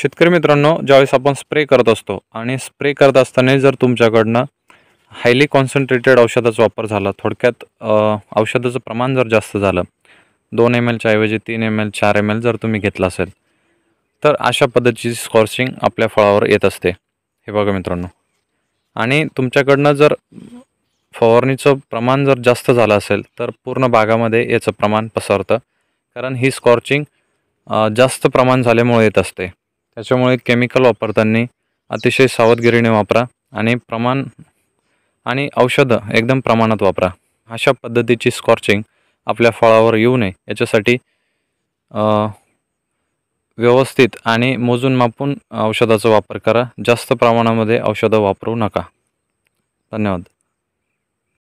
शेतकरी मित्रांनो ज्यावेळेस आपण स्प्रे करत असतो आणि स्प्रे करत असताना जर तुमच्याकडनं हायली कॉन्सन्ट्रेटेड औषधाचा वापर झाला थोडक्यात औषधाचं प्रमाण जर जास्त झालं दोन एम एलच्या ऐवजी तीन एम एल चार एम एल जर तुम्ही घेतला असेल तर अशा पद्धतीची स्कॉर्सिंग आपल्या फळावर येत असते हे बघा मित्रांनो आणि तुमच्याकडनं जर फवारणीचं प्रमाण जर जास्त झालं असेल तर पूर्ण बागामध्ये याचं प्रमाण पसरतं कारण ही स्कॉर्चिंग जास्त प्रमाण झाल्यामुळे येत असते त्याच्यामुळे केमिकल वापरताना अतिशय सावधगिरीने वापरा आणि प्रमाण आणि औषधं एकदम प्रमाणात वापरा अशा पद्धतीची स्कॉर्चिंग आपल्या फळावर येऊ नये याच्यासाठी व्यवस्थित आणि मोजून मापून औषधाचा वापर करा जास्त प्रमाणामध्ये औषधं वापरू नका धन्यवाद